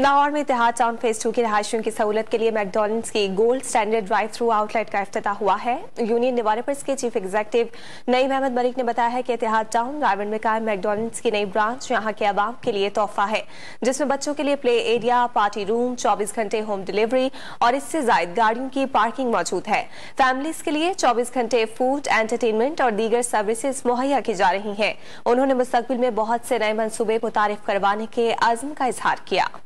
लाहौर में इतिहाद town phase two की रहायशियों की सहूलत के लिए मैकडोनल्ड्स की gold standard drive through outlet का अफ्ताह हुआ है यूनियन डेवलपर्स के चीफ एग्जीक्यूटिव नईम अहमद मलिक ने बताया है कि इतिहाद टाउन रायवन में कायम मैकडोनल्ड्स की नई ब्रांच यहां के आवाम के लिए तोहफा है जिसमें बच्चों के लिए प्ले एरिया पार्टी रूम चौबीस घंटे होम डिलीवरी और इससे जायद गाड़ियों की पार्किंग मौजूद है फैमिलीज के लिए चौबीस घंटे फूड एंटरटेनमेंट और दीगर सर्विसेज मुहैया की जा रही है उन्होंने मुस्तबिल में बहुत से नए मनसूबे मुतारफ करवाने के आजम का इजहार किया